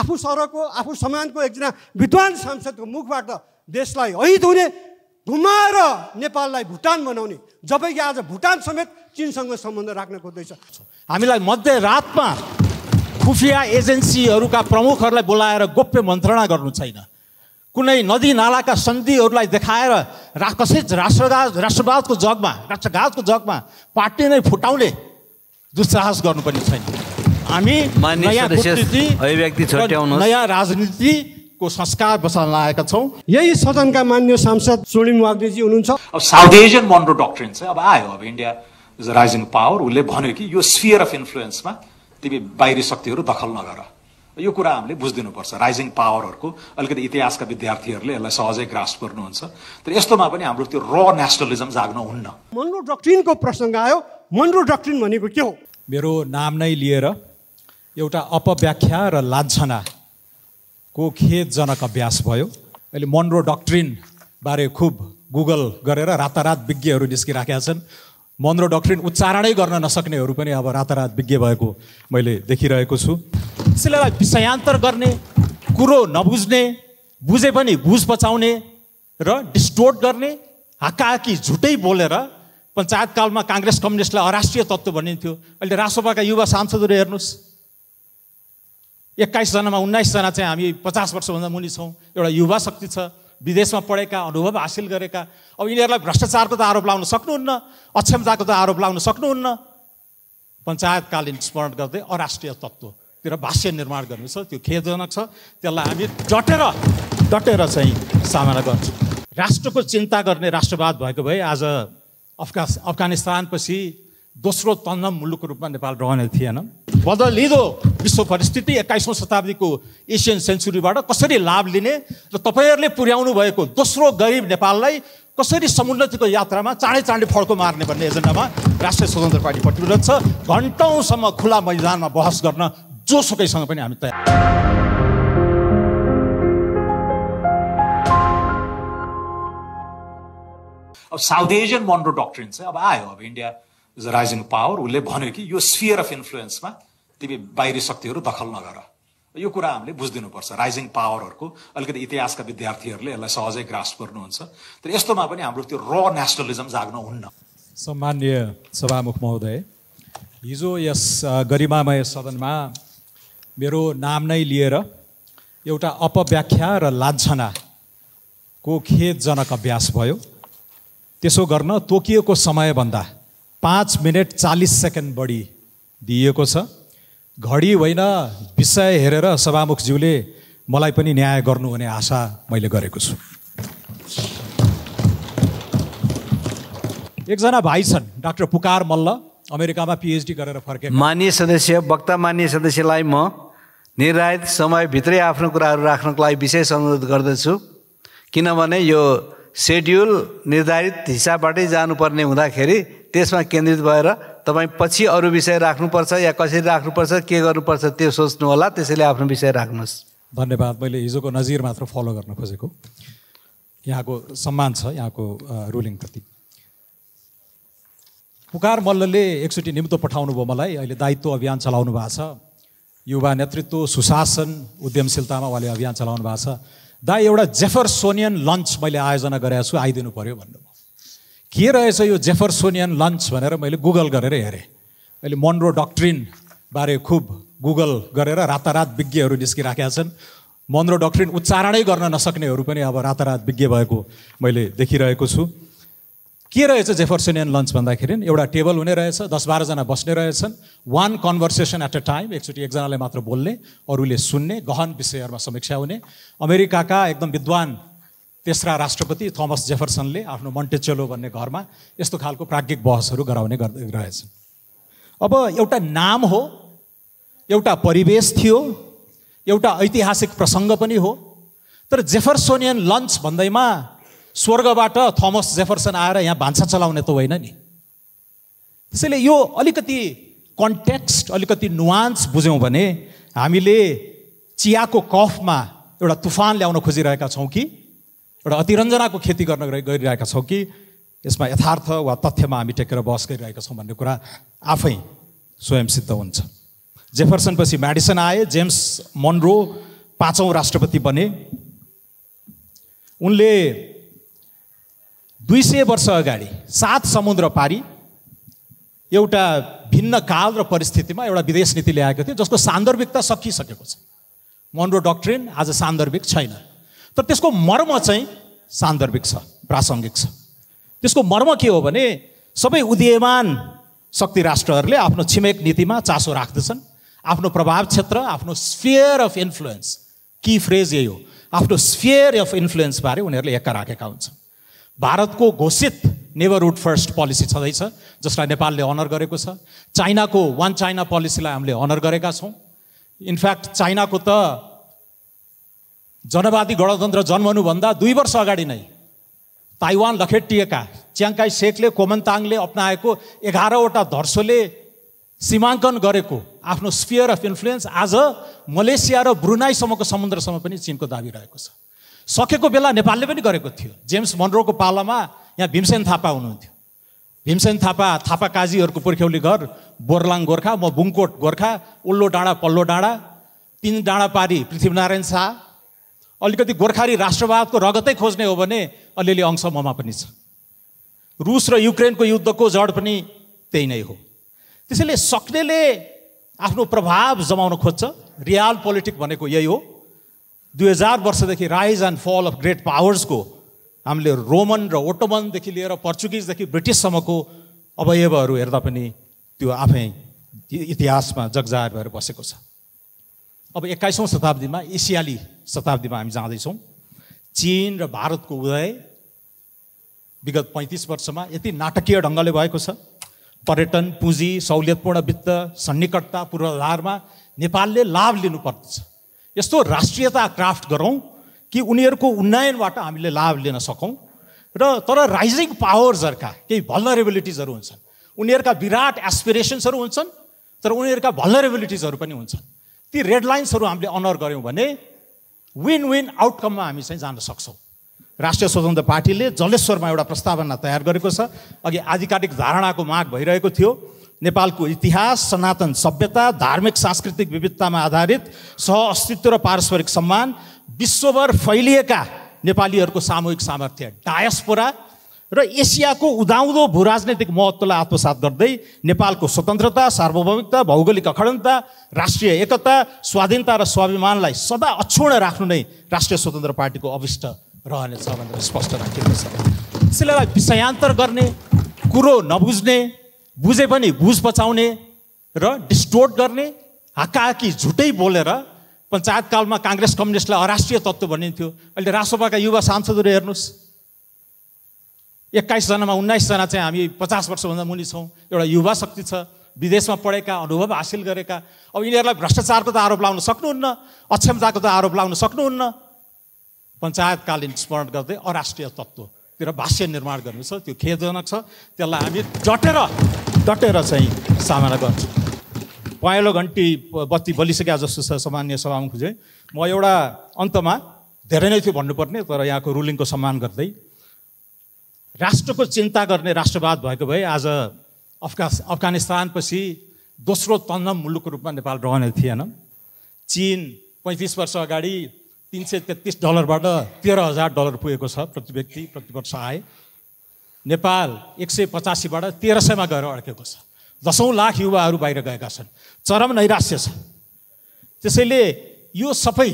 आफू सरको आफू समानको एकजना विद्वान सांसदको मुखबाट देशलाई ऐद हुने घुमाएर नेपाललाई भुटान बनाउने जब कि आज भुटान समेत चिनसँग सम्बन्ध राख्न खोज्दैछ हामीलाई मध्य रातमा खुफिया एजेन्सीहरूका प्रमुखहरूलाई बोलाएर गोप्य मन्त्रणा गर्नु छैन कुनै नदी नालाका सन्धिहरूलाई देखाएर रा कसै राष्ट्रघात राष्ट्रवादको जगमा राष्ट्रघातको जगमा पार्टी नै फुटाउने दुस्साहस गर्नु पनि छैन हामी नयाँ नयाँ को संस्कार बसाल्न आएका छौँ यही सदनका मान्य सांसद स्वर्णिम वाग्नेजी हुनुहुन्छ अब साउथ एसियन मन्डो डक्ट्रिन चाहिँ अब आयो अब India is a rising power उसले भन्यो कि यो स्फियर अफ इन्फ्लुएन्समा तिमी बाहिरी शक्तिहरू दखल नगर यो कुरा हामीले बुझिदिनुपर्छ राइजिङ पावरहरूको अलिकति इतिहासका विद्यार्थीहरूले यसलाई सहजै ग्रास गर्नुहुन्छ तर यस्तोमा पनि हाम्रो त्यो र नेसनलिजम जाग्न हुन्न मन्डो डक्ट्रिनको प्रसङ्ग आयो मन्डो डक्ट्रिन भनेको के हो मेरो नाम नै लिएर एउटा अपव्याख्या र लान्छनाको खेदजनक अभ्यास भयो अहिले मनरो बारे खुब गुगल गरेर रातारात विज्ञहरू निस्किराखेका छन् मनरो डक्ट्रिन उच्चारणै गर्न नसक्नेहरू पनि अब रातारात विज्ञ भएको मैले देखिरहेको छु त्यसैले विषयान्तर गर्ने कुरो नबुझ्ने बुझे पनि बुझ बचाउने र डिस्टोर्ट गर्ने हाकाहाकी झुटै बोलेर पञ्चायतकालमा काङ्ग्रेस कम्युनिस्टलाई अराष्ट्रिय तत्त्व भनिन्थ्यो अहिले राजसभाका युवा सांसदहरू हेर्नुहोस् एक्काइसजनामा उन्नाइसजना चाहिँ हामी पचास वर्षभन्दा मुनि छौँ एउटा युवा शक्ति छ विदेशमा पढेका अनुभव हासिल गरेका अब यिनीहरूलाई भ्रष्टाचारको त आरोप लाउन सक्नुहुन्न अक्षमताको त आरोप लाउन सक्नुहुन्न पञ्चायतकालीन स्मरण गर्दै अराष्ट्रिय तत्त्वतिर भाष्य निर्माण गर्नु छ त्यो खेदजनक छ त्यसलाई हामी डटेर डटेर चाहिँ सामना गर्छौँ राष्ट्रको चिन्ता गर्ने राष्ट्रवाद भएको भए आज अफगा अफगानिस्तानपछि दोस्रो तन्जम मुलुकको रूपमा नेपाल रहने थिएन बदलिँदो विश्व परिस्थिति एक्काइसौँ शताब्दीको एसियन सेन्चुरीबाट कसरी लाभ लिने र तपाईँहरूले पुर्याउनु भएको दोस्रो गरिब नेपाललाई कसरी समुन्नतिको यात्रामा चाँडै चाँडै फड्को मार्ने भन्ने एजेन्डामा राष्ट्रिय स्वतन्त्र पार्टी प्रतिरोध छ घन्टौँसम्म खुला मैदानमा बहस गर्न जोसुकैसँग पनि हामी तयार अब साउथ एसियन मन्डो डक्ट्रिन चाहिँ अब आयो अब India is a rising power उसले भन्यो कि यो स्फियर अफ इन्फ्लुएन्समा तिमी बाहिरी शक्तिहरू दखल नगर यो कुरा हामीले बुझिदिनुपर्छ राइजिङ पावरहरूको अलिकति इतिहासका विद्यार्थीहरूले यसलाई सहजै ग्रास गर्नुहुन्छ तर यस्तोमा पनि हाम्रो त्यो र नेसनलिजम जाग्न हुन्न सम्मान्य सभामुख महोदय हिजो यस गरिमामय सदनमा मेरो नाम नै लिएर एउटा अपव्याख्या र लान्छनाको खेदजनक अभ्यास भयो त्यसो गर्न तोकिएको समयभन्दा पाँच मिनट चालिस सेकेन्ड बढी दिइएको छ घडी होइन विषय हेरेर सभामुखज्यूले मलाई पनि न्याय गर्नु हुने आशा मैले गरेको छु एकजना भाइ छन् डाक्टर पुकार मल्ल अमेरिकामा पिएचडी गरेर फर्के मान्य सदस्य वक्ता मान्य सदस्यलाई म निर्धारित समयभित्रै आफ्नो कुराहरू राख्नको लागि विशेष अनुरोध गर्दछु किनभने यो सेड्युल निर्धारित हिसाबबाटै जानुपर्ने हुँदाखेरि त्यसमा केन्द्रित भएर तपाईँ पछि अरू विषय राख्नुपर्छ या कसरी राख्नुपर्छ के गर्नुपर्छ त्यो सोच्नु होला त्यसैले आफ्नो विषय राख्नुहोस् धन्यवाद मैले हिजोको नजिर मात्र फलो गर्न खोजेको यहाँको सम्मान छ यहाँको रुलिङप्रति पुकार मल्लले एकचोटि निम्तो पठाउनु भयो मलाई अहिले दायित्व अभियान चलाउनु भएको छ युवा नेतृत्व सुशासन उद्यमशीलतामा उहाँले अभियान चलाउनु भएको छ दा एउटा जेफरसोनियन लन्च मैले आयोजना गरेको छु आइदिनु पऱ्यो भन्नुभयो के रहेछ यो जेफरसोनियन लन्च भनेर मैले गुगल गरेर हेरेँ अहिले डक्ट्रिन बारे खुब गुगल गरेर रातारात विज्ञहरू निस्किराखेका छन् मनरो डक्ट्रिन उच्चारणै गर्न नसक्नेहरू पनि अब रातारात विज्ञ भएको मैले देखिरहेको छु के रहेछ जेफरसनियन लन्च भन्दाखेरि एउटा टेबल हुने रहेछ दस बाह्रजना बस्ने रहेछन् one conversation at a time एकचोटि एकजनाले मात्र बोल्ने अरूले सुन्ने गहन विषयहरूमा समीक्षा हुने अमेरिकाका एकदम विद्वान तेस्रा राष्ट्रपति थमस जेफरसनले आफ्नो मन्टेचेलो भन्ने घरमा यस्तो खालको प्राज्ञिक बहसहरू गराउने गर्दै रहेछन् अब एउटा नाम हो एउटा परिवेश थियो एउटा ऐतिहासिक प्रसङ्ग पनि हो तर जेफरसोनियन लन्च भन्दैमा स्वर्गबाट थमस जेफरसन आएर यहाँ भान्सा चलाउने त होइन नि त्यसैले यो अलिकति कन्टेक्स्ट अलिकति नुवान्स बुझ्यौँ भने हामीले चियाको कफमा एउटा तुफान ल्याउन खोजिरहेका छौँ कि एउटा अतिरञ्जनाको खेती गर्न गरिरहेका छौँ कि यसमा यथार्थ वा तथ्यमा हामी टेकेर बहस गरिरहेका छौँ भन्ने कुरा आफै स्वयंसिद्ध हुन्छ जेफरसन पछि म्याडिसन आए जेम्स मनरो पाँचौँ राष्ट्रपति बने उनले दुई सय वर्ष अगाडि सात समुद्र पारी एउटा भिन्न काल र परिस्थितिमा एउटा विदेश नीति ल्याएको थियो जसको सान्दर्भिकता सकिसकेको छ मनरो डक्ट्रिन आज सान्दर्भिक छैन तर त्यसको मर्म चाहिँ सान्दर्भिक छ प्रासङ्गिक छ त्यसको मर्म के हो भने सबै उदीयमान शक्ति राष्ट्रहरूले आफ्नो छिमेक नीतिमा चासो राख्दछन् आफ्नो प्रभाव क्षेत्र आफ्नो स्फियर अफ इन्फ्लुएन्स कि फ्रेज यही हो आफ्नो स्फियर अफ इन्फ्लुएन्सबारे उनीहरूले एक्का राखेका हुन्छन् भारतको घोषित नेबरहुड फर्स्ट पोलिसी छँदैछ जसलाई नेपालले अनर गरेको छ चाइनाको वान चाइना पोलिसीलाई हामीले अनर गरेका छौँ इनफ्याक्ट चाइनाको त जनवादी गणतन्त्र जन्मनुभन्दा दुई वर्ष अगाडि नै ताइवान लखेटिएका च्याङकाई सेकले कोमन्ताङले अप्नाएको एघारवटा धर्सोले सीमाङ्कन गरेको आफ्नो स्पियर अफ इन्फ्लुएन्स आज मलेसिया र ब्रुनाईसम्मको समुद्रसम्म पनि चिनको दाबी रहेको छ सकेको बेला नेपालले पनि गरेको थियो जेम्स मनरोको पालामा यहाँ भीमसेन थापा हुनुहुन्थ्यो भीमसेन थापा थापा काजीहरूको पुर्ख्यौली घर बोरलाङ गोर्खा म बुङकोट गोर्खा उल्लो डाँडा पल्लो डाँडा तिन डाँडा पारी पृथ्वीनारायण शाह अलिकति गोर्खाली राष्ट्रवादको रगतै खोज्ने हो भने अलिअलि अंश ममा पनि छ रुस र युक्रेनको युद्धको जड पनि त्यही नै हो त्यसैले सक्नेले आफ्नो प्रभाव जमाउन खोज्छ रियल पोलिटिक भनेको यही हो दुई हजार वर्षदेखि rise and fall of great पावर्सको हामीले रोमन र ओटोमनदेखि लिएर पर्चुगिजदेखि ब्रिटिससम्मको अवयवहरू हेर्दा पनि त्यो आफै इतिहासमा जगजाहेर भएर बसेको छ अब एक्काइसौँ शताब्दीमा एसियाली शताब्दीमा हामी जाँदैछौँ चिन र भारतको उदय विगत पैँतिस वर्षमा यति नाटकीय ढङ्गले भएको छ पर्यटन पुँजी सहुलियतपूर्ण वित्त सन्निकटता पूर्वाधारमा नेपालले लाभ लिनुपर्दछ यस्तो राष्ट्रियता क्राफ्ट गरौँ कि उनीहरूको उन्नयनबाट हामीले लाभ लिन सकौँ र तर राइजिङ पावर्सहरूका केही भल्नरेबिलिटिजहरू हुन्छन् उनीहरूका विराट एस्पिरेसन्सहरू हुन्छन् तर उनीहरूका भल्नरेबिलिटिजहरू पनि हुन्छन् ती रेड लाइन्सहरू हामीले अनर गऱ्यौँ भने विन विन आउटकममा हामी चाहिँ जान सक्छौँ राष्ट्रिय स्वतन्त्र पार्टीले जलेश्वरमा एउटा प्रस्तावना तयार गरेको छ अघि आधिकारिक धारणाको माग भइरहेको थियो नेपालको इतिहास सनातन सभ्यता धार्मिक सांस्कृतिक विविधतामा आधारित सह अस्तित्व र पारस्परिक सम्मान विश्वभर फैलिएका नेपालीहरूको सामूहिक सामर्थ्य डायस्पोरा र एसियाको उदाउँदो भूराजनैतिक महत्त्वलाई आत्मसात गर्दै नेपालको स्वतन्त्रता सार्वभौमिकता भौगोलिक अखण्डता राष्ट्रिय एकता स्वाधीनता र स्वाभिमानलाई सदा अक्षुण राख्नु नै राष्ट्रिय स्वतन्त्र पार्टीको अविष्ट रहनेछ भनेर स्पष्ट राखिएको छ त्यसैले विषयान्तर गर्ने कुरो नबुझ्ने बुझे पनि घुस बचाउने र डिस्टोर्ट गर्ने हाकी झुटै बोलेर पञ्चायतकालमा काङ्ग्रेस कम्युनिस्टलाई अराष्ट्रिय तत्त्व भनिन्थ्यो अहिले राजसभाका युवा सांसदहरू हेर्नुहोस् एक्काइसजनामा उन्नाइसजना चाहिँ हामी पचास वर्षभन्दा मुनि छौँ एउटा युवा शक्ति छ विदेशमा पढेका अनुभव हासिल गरेका अब यिनीहरूलाई भ्रष्टाचारको त आरोप लाउन सक्नुहुन्न अक्षमताको त आरोप लाउन सक्नुहुन्न पञ्चायतकालीन स्मरण गर्दै अराष्ट्रिय तत्त्व तिर भाष्य निर्माण गर्नु छ त्यो खेदजनक छ त्यसलाई हामी डटेर डटेर चाहिँ सामना गर्छौँ पहेँलो घन्टी बत्ती बलिसके जस्तो छ सामान्य सभामा चाहिँ म एउटा अन्तमा धेरै नै थियो भन्नुपर्ने तर यहाँको रुलिङको सम्मान गर्दै राष्ट्रको चिन्ता गर्ने राष्ट्रवाद भएको भए आज अफगा अफगानिस्तानपछि दोस्रो तन्नम मुलुकको रूपमा नेपाल रहने थिएन चिन पैँतिस वर्ष अगाडि तिन सय तेत्तिस डलरबाट तेह्र हजार डलर पुगेको छ प्रति व्यक्ति प्रतिवर्ष आए नेपाल एक सय पचासीबाट तेह्र सयमा गएर अड्केको छ दसौँ लाख युवाहरू बाहिर गएका छन् चरम नैराश्य छ त्यसैले यो सबै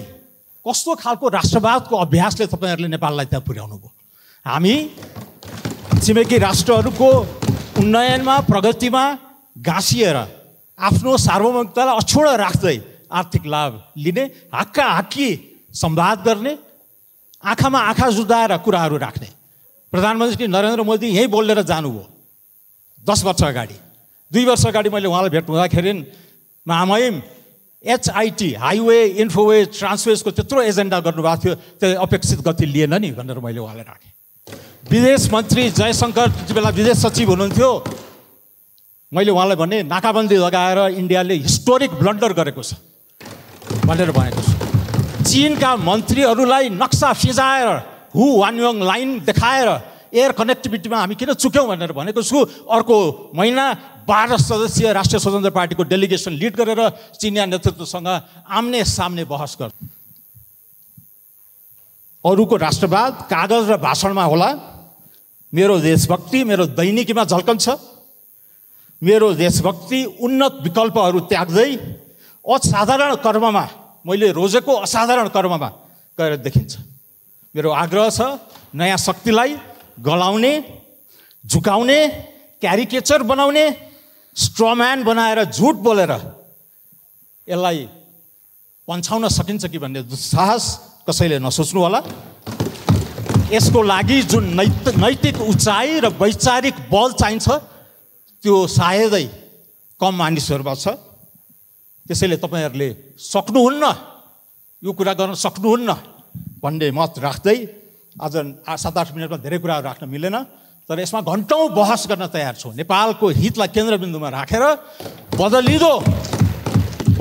कस्तो खालको राष्ट्रवादको अभ्यासले तपाईँहरूले नेपाललाई त्यहाँ पुर्याउनु भयो हामी छिमेकी राष्ट्रहरूको उन्नयनमा प्रगतिमा गाँसिएर आफ्नो सार्वभौमिकतालाई अछोड राख्दै आर्थिक लाभ लिने हाक्का हाक्की संवाद गर्ने आँखामा आँखा जुदाएर कुराहरू राख्ने प्रधानमन्त्री नरेन्द्र मोदी यहीँ बोलेर जानुभयो दस वर्ष अगाडि दुई वर्ष अगाडि मैले उहाँलाई भेट हुँदाखेरि महामहिम एचआइटी हाइवे इन्फोवे ट्रान्सवेजको त्यत्रो एजेन्डा गर्नुभएको थियो त्यो अपेक्षित गति लिएन नि भनेर मैले उहाँलाई राखेँ विदेश मन्त्री जयशङ्कर त्यति बेला विदेश सचिव हुनुहुन्थ्यो मैले उहाँलाई भने नाकाबन्दी लगाएर इन्डियाले हिस्टोरिक ब्लन्डर गरेको छ भनेर भनेको छु चिनका मन्त्रीहरूलाई नक्सा फिजाएर हु वानयोङ लाइन देखाएर एयर कनेक्टिभिटीमा हामी किन चुक्यौँ भनेर भनेको छु अर्को महिना बाह्र सदस्यीय राष्ट्रिय स्वतन्त्र पार्टीको डेलिगेसन लिड गरेर चिनिया नेतृत्वसँग आम्ने सामने बहस गर अरूको राष्ट्रवाद कागज र भाषणमा होला मेरो देशभक्ति मेरो दैनिकीमा झल्कन्छ मेरो देशभक्ति उन्नत विकल्पहरू त्याग्दै असाधारण कर्ममा मैले रोजेको असाधारण कर्ममा गएर देखिन्छ मेरो आग्रह छ नयाँ शक्तिलाई गलाउने झुकाउने क्यारिकेचर बनाउने स्ट्रम्यान बनाएर झुट बोलेर यसलाई पन्छाउन सकिन्छ कि भन्ने दुस्साहस कसैले नसोच्नु होला यसको लागि जुन नैत नैतिक उचाइ र वैचारिक बल चाहिन्छ त्यो सायदै कम मानिसहरूमा छ त्यसैले तपाईँहरूले सक्नुहुन्न यो कुरा गर्न सक्नुहुन्न भन्ने मत राख्दै आज सात आठ मिनटमा धेरै कुराहरू राख्न मिलेन तर यसमा घन्टौँ बहस गर्न तयार छु नेपालको हितलाई केन्द्रबिन्दुमा राखेर बदलिँदो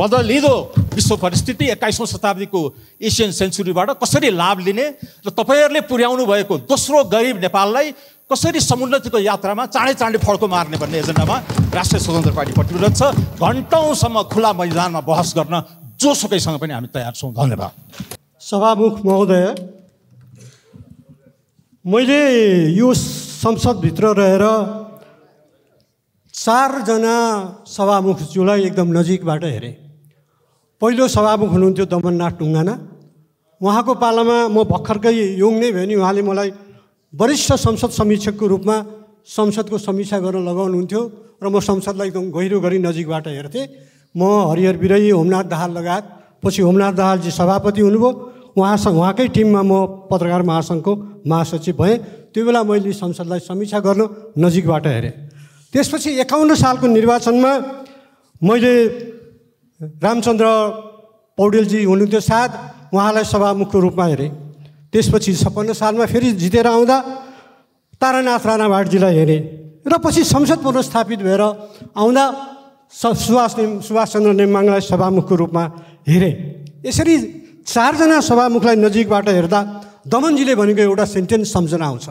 बदलिँदो विश्व परिस्थिति एक्काइसौँ शताब्दीको एसियन सेन्चुरीबाट कसरी लाभ लिने र तपाईँहरूले पुर्याउनु भएको दोस्रो गरिब नेपाललाई कसरी समुन्नतिको यात्रामा चाँडै चाँडै फड्को मार्ने भन्ने एजेन्डामा राष्ट्रिय स्वतन्त्र पार्टी प्रतिरोध छ घन्टौँसम्म खुला मैदानमा बहस गर्न जोसुकैसँग पनि हामी तयार छौँ धन्यवाद सभामुख महोदय मैले यो संसदभित्र रहेर चारजना सभामुखज्यूलाई एकदम नजिकबाट हेरेँ पहिलो सभामुख हुनुहुन्थ्यो दमननाथ टुङ्गाना उहाँको पालामा म भर्खरकै योङ नै भयो नि उहाँले मलाई वरिष्ठ संसद समीक्षकको रूपमा संसदको समीक्षा गर्न लगाउनुहुन्थ्यो र म संसदलाई एकदम गहिरो गरी नजिकबाट हेर्थेँ म हरिहर विरही होमनाथ दाहाल लगायत पछि होमनाथ दाहालजी सभापति हुनुभयो उहाँसँग उहाँकै टिममा म पत्रकार महासङ्घको महासचिव भएँ त्यो बेला मैले संसदलाई समीक्षा गर्न नजिकबाट हेरेँ त्यसपछि एकाउन्न सालको निर्वाचनमा मैले रामचन्द्र पौडेलजी हुनुहुन्थ्यो साथ उहाँलाई सभामुखको रूपमा हेरेँ त्यसपछि छप्पन्न सालमा फेरि जितेर आउँदा तारानाथ राणा भाटजीलाई हेरेँ र पछि संसद पुनस्थापित भएर आउँदा स सुभाष सुभाष चन्द्र नेमाङलाई सभामुखको रूपमा हेरेँ यसरी चारजना सभामुखलाई नजिकबाट हेर्दा दमनजीले भनेको एउटा सेन्टेन्स सम्झना आउँछ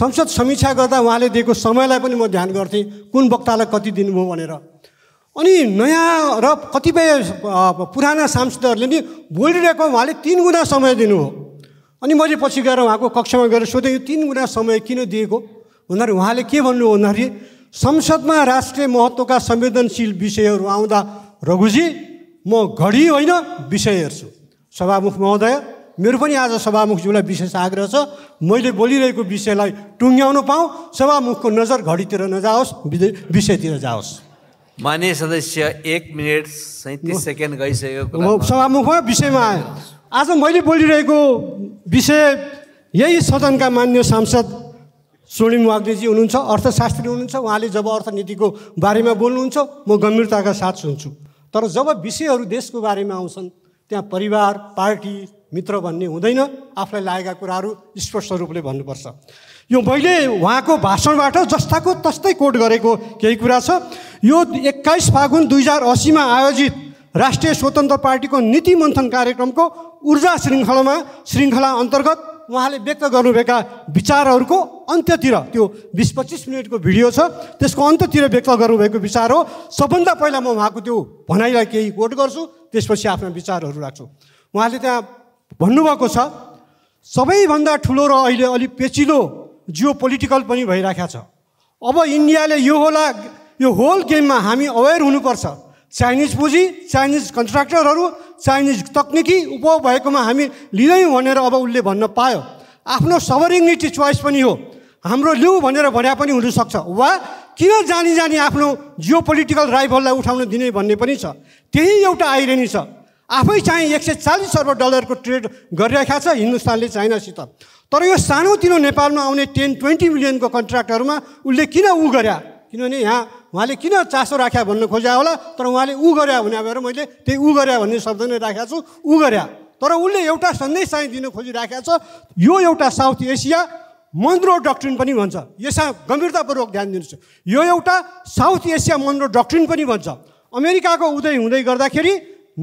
संसद समीक्षा गर्दा उहाँले दिएको समयलाई पनि म ध्यान गर्थेँ कुन वक्तालाई कति दिनुभयो भनेर अनि नयाँ र कतिपय पुराना सांसदहरूले नि बोलिरहेको उहाँले तिन गुणा समय दिनुभयो अनि मैले पछि गएर उहाँको कक्षामा गएर सोधेँ यो तिन गुणा समय किन दिएको भन्दाखेरि उहाँले के भन्नु भन्दाखेरि संसदमा राष्ट्रिय महत्त्वका संवेदनशील विषयहरू आउँदा रघुजी म घडी होइन विषय हेर्छु सभामुख महोदय मेरो पनि आज सभामुखज्यूलाई विशेष आग्रह छ मैले बोलिरहेको विषयलाई टुङ्ग्याउनु पाऊँ सभामुखको नजर घडीतिर नजाओस् विषयतिर जाओस् मान्य सदस्य एक मिनट सैतिस सेकेन्ड गइसकेको सभामुखमा विषयमा आयो आज मैले बोलिरहेको विषय यही सदनका मान्य सांसद स्वर्णिम वाग्नेजी हुनुहुन्छ अर्थशास्त्री हुनुहुन्छ उहाँले जब अर्थनीतिको बारेमा बोल्नुहुन्छ म गम्भीरताका साथ सुन्छु तर जब विषयहरू देशको बारेमा आउँछन् त्यहाँ परिवार पार्टी मित्र भन्ने हुँदैन आफूलाई लागेका कुराहरू स्पष्ट रूपले भन्नुपर्छ यो मैले उहाँको भाषणबाट जस्ताको तस्तै कोट गरेको केही कुरा छ यो एक्काइस फागुन दुई हजार असीमा आयोजित राष्ट्रिय स्वतन्त्र पार्टीको नीति मन्थन कार्यक्रमको ऊर्जा श्रृङ्खलामा श्रृङ्खला अन्तर्गत उहाँले व्यक्त गर्नुभएका विचारहरूको अन्त्यतिर त्यो बिस पच्चिस मिनटको भिडियो छ त्यसको अन्त्यतिर व्यक्त गर्नुभएको विचार हो सबभन्दा पहिला म उहाँको त्यो भनाइलाई केही कोट गर्छु त्यसपछि आफ्ना विचारहरू राख्छु उहाँले त्यहाँ भन्नुभएको छ सबैभन्दा ठुलो र अहिले अलिक पेचिलो जियो पोलिटिकल पनि भइरहेको छ अब इन्डियाले यो होला यो होल गेममा हामी अवेर हुनुपर्छ चाइनिज पुँजी चाइनिज कन्ट्र्याक्टरहरू चाइनिज तक्निकी उपभोग भएकोमा हामी लिँदैनौँ भनेर अब उसले भन्न पायो आफ्नो सभरिनिटी चोइस पनि हो हाम्रो लिउँ भनेर भने पनि हुनसक्छ वा किन जानी जानी आफ्नो जियो पोलिटिकल राइभललाई उठाउन दिने भन्ने पनि छ त्यही एउटा आइरहने छ आफै चाहिँ एक सय चालिस अर्ब डलरको ट्रेड गरिरहेको छ हिन्दुस्तानले चाइनासित तर यो सानोतिनो नेपालमा आउने टेन ट्वेन्टी मिलियनको कन्ट्राक्टहरूमा उसले किन ऊ गरे किनभने यहाँ उहाँले किन चासो राख्या भन्नु खोज्या होला तर उहाँले ऊ गरे भने भएर मैले त्यही ऊ गरे भन्ने शब्द नै राखेको छु ऊ गरे तर उसले एउटा सन्देश चाहिँ दिन खोजिराखेको छ यो एउटा साउथ एसिया मन्द्रो डक्ट्रिन पनि भन्छ यसमा गम्भीरतापूर्वक ध्यान दिनुहोस् यो एउटा साउथ एसिया मन्द्रो डक्ट्रिन पनि भन्छ अमेरिकाको उदय हुँदै गर्दाखेरि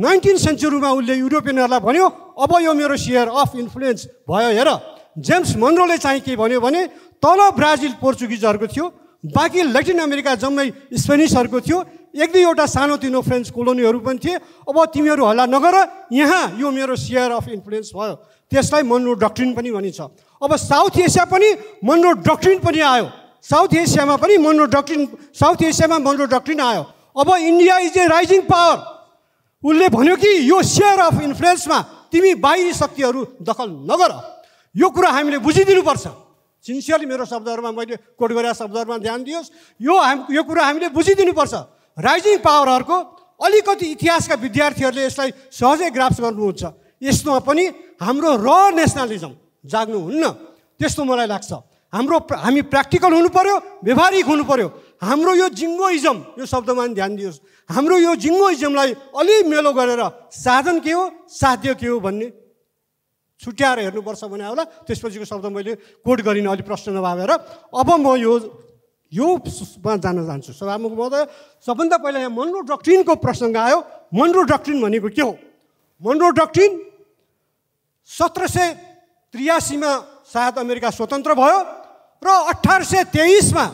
नाइन्टिन सेन्चुरीमा उसले युरोपियनहरूलाई भन्यो अब यो मेरो सेयर अफ इन्फ्लुएन्स भयो हेर जेम्स मन्द्रोले चाहिँ के भन्यो भने तल ब्राजिल पोर्चुगिजहरूको थियो बाँकी ल्याटिन अमेरिका जम्मै स्पेनिसहरूको थियो एक दुईवटा सानो तिनो फ्रेन्च कोलोनीहरू पनि थिए अब तिमीहरू हल्ला नगर यहाँ यो मेरो सेयर अफ इन्फ्लुएन्स भयो त्यसलाई मन्नो डक्ट्रिन पनि भनिन्छ अब साउथ एसिया पनि मन्नो डक्ट्रिन पनि आयो साउथ एसियामा पनि मन्नो डक्ट्रिन साउथ एसियामा मन्नो डक्ट्रिन आयो अब India is a rising power उसले भन्यो कि यो सेयर अफ इन्फ्लुएन्समा तिमी बाहिरी शक्तिहरू दखल नगर यो कुरा हामीले बुझिदिनुपर्छ सिन्सियरली मेरो शब्दहरूमा मैले कोट गरेका शब्दहरूमा ध्यान दियोस् यो हाम यो कुरा हामीले बुझिदिनुपर्छ राइजिङ पावरहरूको अलिकति इतिहासका विद्यार्थीहरूले यसलाई सहजै ग्राफ्स गर्नुहुन्छ यसमा पनि हाम्रो र नेसनलिजम जाग्नुहुन्न त्यस्तो मलाई लाग्छ हाम्रो हामी प्र्याक्टिकल हुनु पऱ्यो व्यवहारिक हुनु पऱ्यो हाम्रो यो जिङ्गोइजम यो शब्दमा ध्यान दियोस् हाम्रो यो जिङ्गोइजमलाई अलि मेलो गरेर साधन के हो साध्य के हो भन्ने छुट्याएर हेर्नुपर्छ भने होला त्यसपछिको शब्द मैले कोट गरिनँ अलिक प्रश्न नभएर अब म यो योमा जान जान्छु सभामुख महोदय सबभन्दा पहिला यहाँ मनरो डक्ट्रिनको प्रसङ्ग आयो मनरो डक्ट्रिन भनेको के हो मनरो डक्ट्रिन सत्र सय त्रियासीमा सायद अमेरिका स्वतन्त्र भयो र अठार सय तेइसमा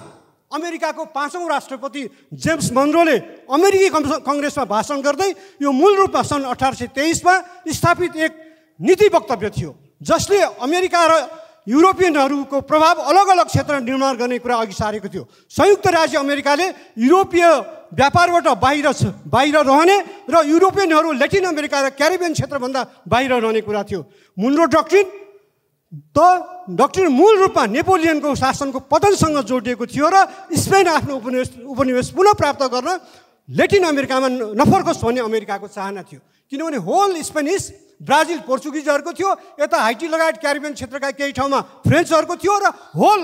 अमेरिकाको पाँचौँ राष्ट्रपति जेम्स मन्रोले अमेरिकी कङ्ग्रेसमा भाषण गर्दै यो मूल रूपमा सन् अठार सय तेइसमा स्थापित एक नीति वक्तव्य थियो जसले अमेरिका र युरोपियनहरूको प्रभाव अलग अलग क्षेत्र निर्माण गर्ने कुरा अघि सारेको थियो संयुक्त राज्य अमेरिकाले युरोपीय व्यापारबाट बाहिर बाहिर रहने र युरोपियनहरू ल्याटिन अमेरिका र क्यारिबियन क्षेत्रभन्दा बाहिर रहने कुरा थियो मुन्रो डक्ट्रिन त डक्ट्रिन मूल रूपमा नेपोलियनको शासनको पतनसँग जोडिएको थियो र स्पेन आफ्नो उपनिवेश उपनिवेश पुनः प्राप्त गर्न ल्याटिन अमेरिकामा नफर्कोस् भन्ने अमेरिकाको चाहना थियो किनभने होल स्पेनिस ब्राजिल पोर्चुगिजहरूको थियो यता हाइटी लगायत क्यारिबियन क्षेत्रका केही ठाउँमा फ्रेन्चहरूको थियो र होल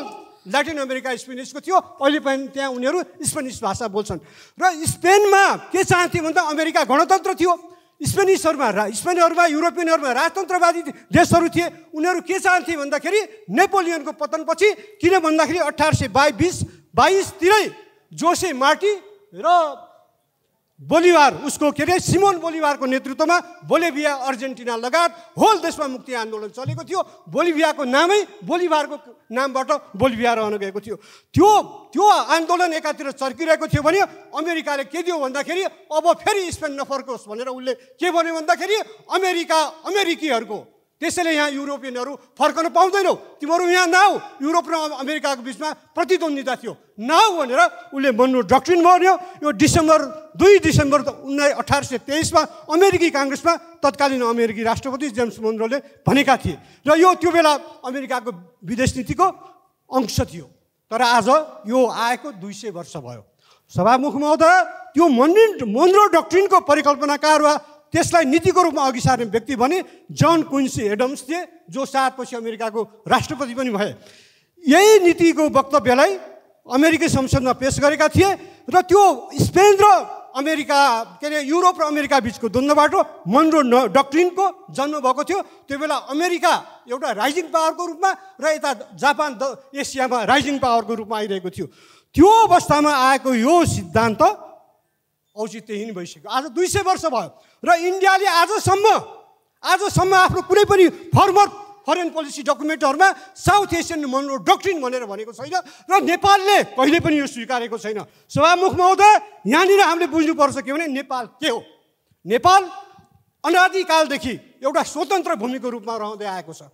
ल्याटिन अमेरिका स्पेनिसको थियो अहिले पनि त्यहाँ उनीहरू स्पेनिस भाषा बोल्छन् र स्पेनमा के चाहन्थे भन्दा अमेरिका गणतन्त्र थियो स्पेनिसहरूमा रा स्पेनहरूमा युरोपियनहरूमा राजतन्त्रवादी देशहरू थिए उनीहरू के चाहन्थे भन्दाखेरि नेपोलियनको पतनपछि किन भन्दाखेरि अठार सय बाइ बिस बाइसतिरै जोसे मार्टी र बोलिवार उसको के अरे सिमोन बोलिभारको नेतृत्वमा बोलिभिया अर्जेन्टिना लगायत होल देशमा मुक्ति आन्दोलन चलेको थियो बोलिभियाको नामै बोलिभारको नामबाट बोलिभिया रहन गएको थियो त्यो त्यो आन्दोलन एकातिर चर्किरहेको थियो भने अमेरिकाले के दियो भन्दाखेरि अब फेरि स्पेन नफर्कोस् भनेर उसले के भन्यो भन्दाखेरि अमेरिका अमेरिकीहरूको त्यसैले यहाँ युरोपियनहरू फर्कन पाउँदैनौ तिमीहरू यहाँ नाउ युरोप र अमेरिकाको बिचमा प्रतिद्वन्दिता थियो नाउ भनेर उसले भन्नु डक्ट्रिन भन्यो यो डिसेम्बर दुई डिसेम्बर उन्नाइस अठार सय तेइसमा अमेरिकी काङ्ग्रेसमा तत्कालीन अमेरिकी राष्ट्रपति जेम्स मन्द्रोले भनेका थिए र यो त्यो बेला अमेरिकाको विदेश नीतिको अंश थियो तर आज यो आएको दुई सय वर्ष भयो सभामुख महोदय त्यो मन्डिन मोन्रो डक्ट्रिनको वा त्यसलाई नीतिको रूपमा अघि सार्ने व्यक्ति भने जन क्विन्सी एडम्स थिए जो पछि अमेरिकाको राष्ट्रपति पनि भए यही नीतिको वक्तव्यलाई अमेरिकी संसदमा पेस गरेका थिए र त्यो स्पेन र अमेरिका के अरे युरोप र अमेरिका बिचको द्वन्द्वबाट मनरो डक्ट्रिनको जन्म भएको थियो त्यो बेला अमेरिका एउटा राइजिङ पावरको रूपमा र यता जापान द एसियामा राइजिङ पावरको रूपमा आइरहेको थियो त्यो अवस्थामा आएको यो सिद्धान्त औचित्यहीन भइसक्यो आज दुई सय वर्ष भयो र इन्डियाले आजसम्म आजसम्म आफ्नो कुनै पनि फर्मर फरेन पोलिसी डकुमेन्टहरूमा साउथ एसियन मनो डक्ट्रिन भनेर भनेको छैन र नेपालले कहिले पनि यो स्वीकारेको छैन सभामुख महोदय यहाँनिर हामीले बुझ्नुपर्छ के भने नेपाल के हो नेपाल अनादिकालदेखि एउटा स्वतन्त्र भूमिको रूपमा रहँदै आएको छ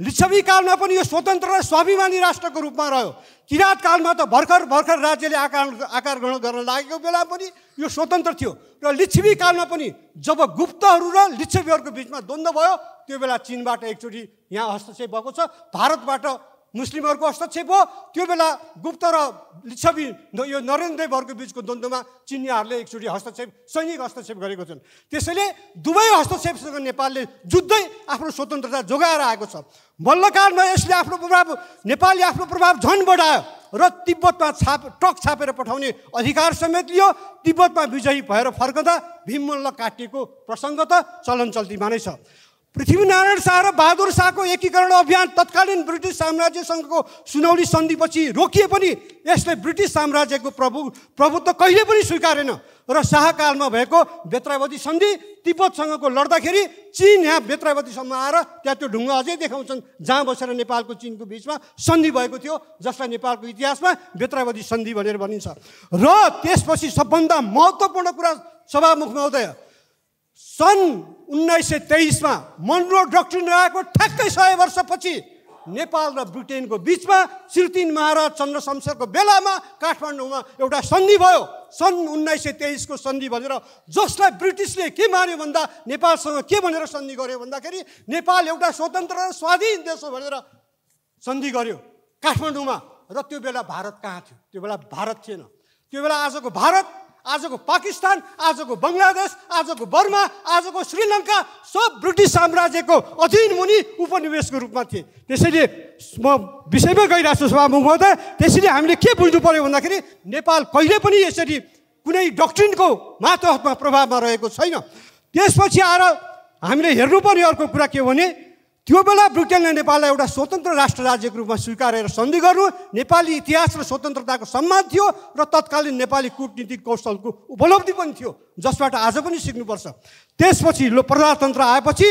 लिच्छवी कालमा पनि यो स्वतन्त्र र स्वाभिमानी राष्ट्रको रूपमा रह्यो किराँत कालमा त भर्खर भर्खर राज्यले आकार आकार ग्रहण गर्न लागेको बेला पनि यो स्वतन्त्र थियो र लिच्छवी कालमा पनि जब गुप्तहरू र लिच्छवीहरूको बिचमा द्वन्द्व भयो त्यो बेला चिनबाट एकचोटि यहाँ हस्तक्षेप भएको छ भारतबाट मुस्लिमहरूको हस्तक्षेप हो त्यो बेला गुप्त र लिच्छवी यो नरेन्द्र देवहरूको बिचको द्वन्द्वमा चिनियाहरूले एकचोटि हस्तक्षेप सैनिक हस्तक्षेप गरेको छन् त्यसैले दुवै हस्तक्षेपसँग नेपालले जुद्धै आफ्नो स्वतन्त्रता जोगाएर आएको छ मल्लकालमा यसले आफ्नो प्रभाव नेपालले आफ्नो प्रभाव झन बढायो र तिब्बतमा छाप टक छापेर पठाउने अधिकार समेत लियो तिब्बतमा विजयी भएर फर्कँदा भीम मल्ल काटिएको प्रसङ्ग त चलन चल्तीमा नै छ पृथ्वीनारायण शाह र बहादुर शाहको एकीकरण अभियान तत्कालीन ब्रिटिस साम्राज्यसँगको सुनौली सन्धिपछि रोकिए पनि यसले ब्रिटिस साम्राज्यको प्रभु प्रभुत्व कहिले पनि स्वीकारेन र शाहकालमा भएको बेत्रावती सन्धि तिब्बतसँगको लड्दाखेरि चिन यहाँ बेत्रावतीसम्म आएर त्यहाँ त्यो ढुङ्गा अझै देखाउँछन् जहाँ बसेर नेपालको चिनको बिचमा सन्धि भएको थियो जसलाई नेपालको इतिहासमा बेत्रावती सन्धि भनेर भनिन्छ र त्यसपछि सबभन्दा महत्त्वपूर्ण कुरा सभामुखमा महोदय सन् उन्नाइस सय तेइसमा मनरो डक्ट्रिन आएको ठ्याक्कै सय वर्षपछि नेपाल र ब्रिटेनको बिचमा श्रीतिन महाराज चन्द्र शमशेरको बेलामा काठमाडौँमा एउटा सन्धि भयो सन् उन्नाइस सय तेइसको सन्धि भनेर जसलाई ब्रिटिसले के मान्यो भन्दा नेपालसँग के भनेर सन्धि गर्यो भन्दाखेरि नेपाल एउटा स्वतन्त्र र स्वाधीन देश हो भनेर सन्धि गर्यो काठमाडौँमा र त्यो बेला भारत कहाँ थियो त्यो बेला भारत थिएन त्यो बेला आजको भारत आजको पाकिस्तान आजको बङ्गलादेश आजको बर्मा आजको श्रीलङ्का सब ब्रिटिस साम्राज्यको अधीन मुनि उपनिवेशको रूपमा थिए त्यसैले म विषयमै गइरहेको छु सभामुख महोदय त्यसैले हामीले के बुझ्नु पऱ्यो भन्दाखेरि नेपाल कहिले पनि यसरी कुनै डक्ट्रिनको मात्र प्रभावमा रहेको छैन त्यसपछि आएर हामीले हेर्नुपर्ने अर्को कुरा के हो भने त्यो बेला ब्रिटेनले नेपाललाई एउटा स्वतन्त्र राष्ट्र राज्यको रूपमा स्वीकारेर सन्धि गर्नु नेपाली इतिहास र स्वतन्त्रताको सम्मान थियो र तत्कालीन नेपाली कुटनीतिक कौशलको उपलब्धि पनि थियो जसबाट आज पनि सिक्नुपर्छ त्यसपछि लो प्रजातन्त्र आएपछि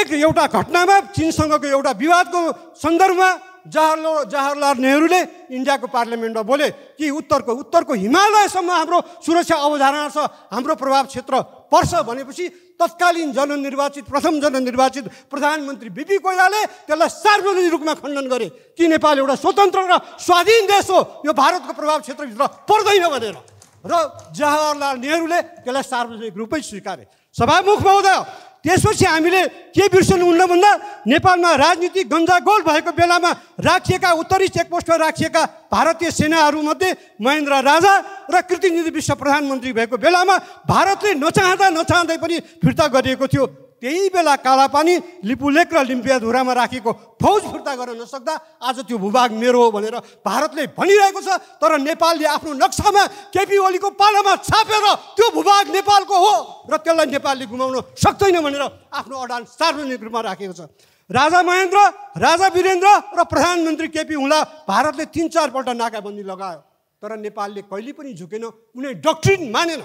एक एउटा घटनामा चिनसँगको एउटा विवादको सन्दर्भमा जवाहरलाल जवाहरलाल नेहरूले इन्डियाको पार्लियामेन्टमा बोले कि उत्तरको उत्तरको हिमालयसम्म हाम्रो सुरक्षा अवधारणा छ हाम्रो प्रभाव क्षेत्र पर्छ भनेपछि तत्कालीन जननिर्वाचित प्रथम जननिर्वाचित प्रधानमन्त्री बिपी कोइलाले त्यसलाई सार्वजनिक रूपमा खण्डन गरे कि नेपाल एउटा स्वतन्त्र र स्वाधीन देश हो यो भारतको प्रभाव क्षेत्रभित्र पर्दैन भनेर र जवाहरलाल नेहरूले त्यसलाई सार्वजनिक रूपै स्वीकारे सभामुख महोदय त्यसपछि हामीले के बिर्सनु हुन्न भन्दा नेपालमा राजनीति गन्जागोल भएको बेलामा राखिएका उत्तरी चेकपोस्टमा राखिएका भारतीय सेनाहरूमध्ये महेन्द्र राजा र कृतिनिधि विश्व प्रधानमन्त्री भएको बेलामा भारतले नचाहँदा नचाहँदै पनि फिर्ता गरिएको थियो त्यही बेला कालापानी लिपुलेक र लिम्पियाधुरामा राखेको फौज फिर्ता गर्न नसक्दा आज त्यो भूभाग मेरो हो भनेर भारतले भनिरहेको छ तर नेपालले आफ्नो नक्सामा केपी ओलीको पालामा छापेर त्यो भूभाग नेपालको हो र त्यसलाई नेपालले गुमाउन सक्दैन भनेर आफ्नो अडान सार्वजनिक रूपमा राखेको छ राजा महेन्द्र राजा वीरेन्द्र र प्रधानमन्त्री केपी हुँदा भारतले तिन चारपल्ट नाकाबन्दी लगायो तर नेपालले कहिले पनि झुकेन कुनै डक्ट्रिन मानेन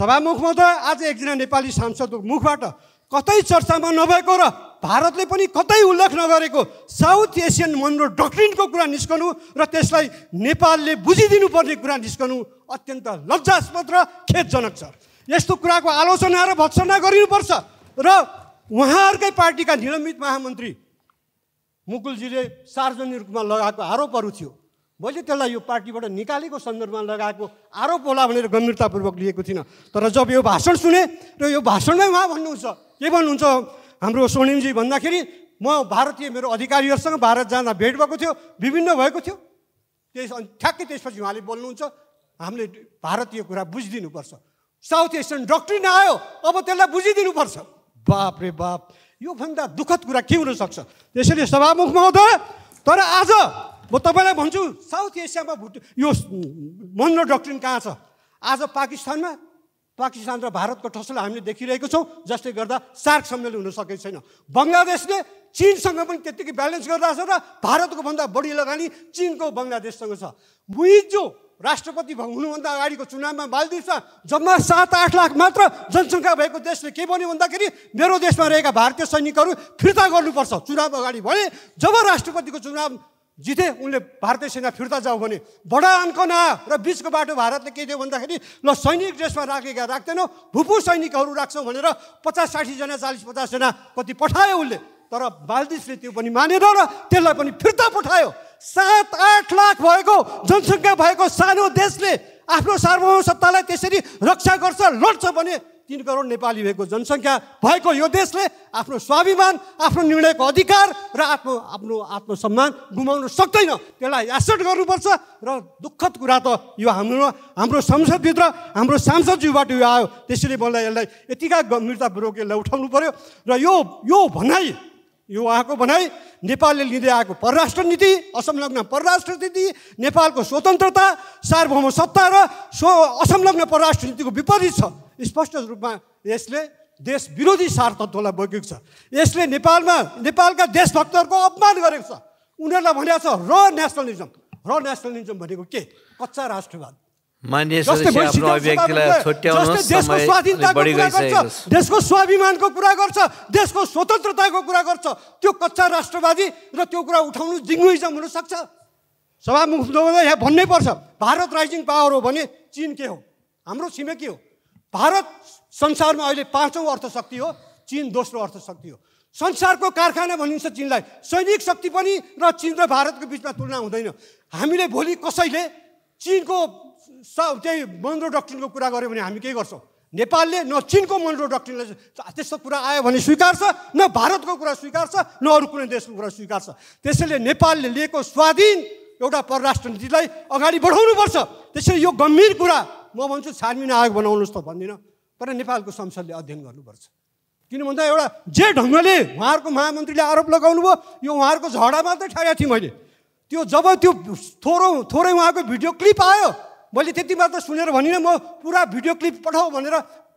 सभामुखमा त आज एकजना नेपाली सांसदको मुखबाट कतै चर्चामा नभएको र भारतले पनि कतै उल्लेख नगरेको साउथ एसियन मनरो डक्ट्रिनको कुरा निस्कनु र त्यसलाई नेपालले बुझिदिनुपर्ने कुरा निस्कनु अत्यन्त लज्जास्पद र खेदजनक छ यस्तो कुराको आलोचना र भत्सना गरिनुपर्छ र उहाँहरूकै पार्टीका निलम्बित महामन्त्री मुकुलजीले सार्वजनिक रूपमा लगाएको आरोपहरू थियो मैले त्यसलाई यो पार्टीबाट निकालेको सन्दर्भमा लगाएको आरोप होला भनेर गम्भीरतापूर्वक लिएको थिइनँ तर जब यो भाषण सुने र यो भाषणमै उहाँ भन्नुहुन्छ के भन्नुहुन्छ हाम्रो स्वर्णिमजी भन्दाखेरि म भारतीय मेरो अधिकारीहरूसँग भारत जाँदा भेट भएको थियो विभिन्न भएको थियो त्यस ठ्याक्कै त्यसपछि उहाँले बोल्नुहुन्छ हामीले भारतीय कुरा बुझिदिनुपर्छ साउथ एसियन डक्ट्रिन आयो अब त्यसलाई बुझिदिनुपर्छ बाप रे बाप योभन्दा दुःखद कुरा के हुनसक्छ त्यसैले सभामुख महोदय तर आज म तपाईँलाई भन्छु साउथ एसियामा भुट यो मोन्रो डक्ट्रिन कहाँ छ आज पाकिस्तानमा पाकिस्तान र भारतको ठसला हामीले देखिरहेको छौँ जसले गर्दा सार्क सम्मेलन हुन सकेको छैन बङ्गलादेशले चिनसँग पनि त्यत्तिकै ब्यालेन्स गरिरहेको छ र भारतको भन्दा बढी लगानी चिनको बङ्गलादेशसँग छ मुइजो राष्ट्रपति हुनुभन्दा अगाडिको चुनावमा मालदिप्समा जम्मा सात आठ लाख मात्र जनसङ्ख्या भएको देशले के भन्यो भन्दाखेरि मेरो देशमा रहेका भारतीय सैनिकहरू फिर्ता गर्नुपर्छ चुनाव अगाडि भने जब राष्ट्रपतिको चुनाव जिते उनले भारतीय सेना फिर्ता जाऊ भने बडा अन्कना र बिचको बाटो भारतले के दियो भन्दाखेरि ल सैनिक ड्रेसमा राखेका राख्दैनौ भुपु सैनिकहरू राख्छौँ भनेर पचास साठीजना चालिस पचासजना कति पठायो उसले तर मालदिसले त्यो पनि मानेन र त्यसलाई पनि फिर्ता पठायो सात आठ लाख भएको जनसङ्ख्या भएको सानो देशले आफ्नो सार्वभौम सत्तालाई त्यसरी रक्षा गर्छ लड्छ भने तिन करोड नेपाली भएको जनसङ्ख्या भएको यो देशले आफ्नो स्वाभिमान आफ्नो निर्णयको अधिकार र आफ्नो आफ्नो आत्मसम्मान गुमाउन सक्दैन त्यसलाई एसेप्ट गर्नुपर्छ र दुःखद कुरा त यो हाम्रो हाम्रो संसदभित्र हाम्रो सांसदज्यूबाट यो आयो त्यसैले मलाई यसलाई यतिका गम्भीरतापूर्वक यसलाई उठाउनु पऱ्यो र यो यो भनाइ यो उहाँको भनाइ नेपालले लिँदै आएको परराष्ट्र नीति असंलग्न परराष्ट्र नीति नेपालको स्वतन्त्रता सार्वभौम सत्ता र स्व असंलग्न परराष्ट्र नीतिको विपरीत छ स्पष्ट रूपमा यसले देश विरोधी सारतत्वलाई बोकेको छ यसले नेपालमा नेपालका देशभक्तहरूको अपमान गरेको छ उनीहरूलाई भनेको छ र नेसनलिजम र नेसनलिजम भनेको के कच्चा राष्ट्रवाद देशको स्वाभिमानको कुरा गर्छ देशको स्वतन्त्रताको कुरा गर्छ त्यो कच्चा राष्ट्रवादी र त्यो कुरा उठाउनु जिङ्गुइजम हुनसक्छ सभामुख यहाँ भन्नै पर्छ भारत राइजिङ पावर हो भने चिन के हो हाम्रो छिमेकी हो भारत संसारमा अहिले पाँचौँ अर्थशक्ति हो चिन दोस्रो अर्थशक्ति हो संसारको कारखाना भनिन्छ चिनलाई सैनिक शक्ति पनि र चिन र भारतको बिचमा तुलना हुँदैन हामीले भोलि कसैले चिनको स त्यही मन्रो डक्ट्रिनको कुरा गऱ्यो भने हामी के गर्छौँ नेपालले न चिनको मन्रो डक्ट्रिनलाई त्यस्तो कुरा आयो भने स्वीकार्छ न भारतको कुरा स्वीकार्छ न अरू कुनै देशको कुरा स्वीकार्छ त्यसैले नेपालले लिएको स्वाधीन एउटा परराष्ट्र नीतिलाई अगाडि बढाउनुपर्छ त्यसैले यो गम्भीर कुरा म भन्छु छानबिन आयोग बनाउनुहोस् त भन्दिनँ तर नेपालको संसदले अध्ययन गर्नुपर्छ किन भन्दा एउटा जे ढङ्गले उहाँहरूको महामन्त्रीले आरोप लगाउनु भयो यो उहाँहरूको झगडा मात्रै ठाडेको थिएँ मैले त्यो जब त्यो थोरै थोरै उहाँको भिडियो क्लिप आयो मैले त्यति मात्र सुनेर भनिनँ म पुरा भिडियो क्लिप पठाऊ भनेर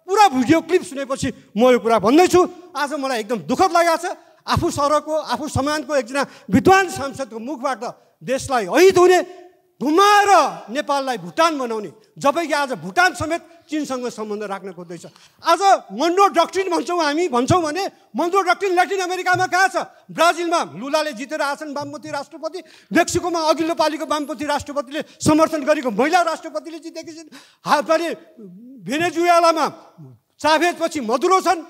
पुरा भिडियो क्लिप सुनेपछि म यो कुरा भन्दैछु आज मलाई एकदम दुःखद लागेको छ आफू सरको आफू समानको एकजना विद्वान सांसदको मुखबाट देशलाई अहित हुने घुमाएर नेपाललाई भुटान बनाउने जबकि आज भुटान समेत चिनसँग सम्बन्ध राख्न खोज्दैछ आज मन्डो डक्ट्रिन भन्छौँ हामी भन्छौँ भने मन्डो डक्ट्रिन ल्याटिन अमेरिकामा कहाँ छ ब्राजिलमा लुलाले जितेर आएछन् वामपन्थी राष्ट्रपति मेक्सिकोमा अघिल्लो पालिको वामपन्थी राष्ट्रपतिले समर्थन गरेको महिला राष्ट्रपतिले जितेकी छिन् पनि भेनेजुएलामा चाभेजपछि मधुरो छन्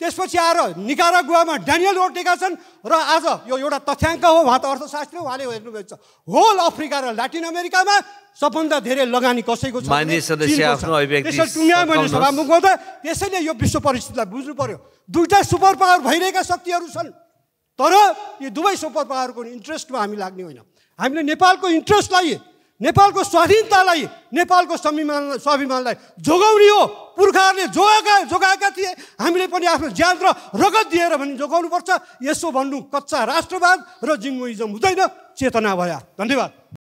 त्यसपछि आएर निकारा गुवामा ड्यानियल रोटेका छन् र आज यो एउटा तथ्याङ्क हो उहाँ त अर्थशास्त्री उहाँले हेर्नुभएको छ होल अफ्रिका र ल्याटिन अमेरिकामा सबभन्दा धेरै लगानी कसैको छ सभामुख हुँदा त्यसैले यो विश्व परिस्थितिलाई बुझ्नु पर्यो दुइटा सुपर पावर भइरहेका शक्तिहरू छन् तर यी दुवै सुपर पावरको इन्ट्रेस्टमा हामी लाग्ने होइन हामीले नेपालको इन्ट्रेस्टलाई नेपालको स्वाधीनतालाई नेपालको संविधान स्वाभिमानलाई जोगाउने हो पुर्खाहरूले जोगाएका जोगाएका थिए हामीले पनि आफ्नो ज्यान र रगत दिएर भने जोगाउनुपर्छ यसो भन्नु कच्चा राष्ट्रवाद र जिङ्गोइजम हुँदैन चेतना भयो धन्यवाद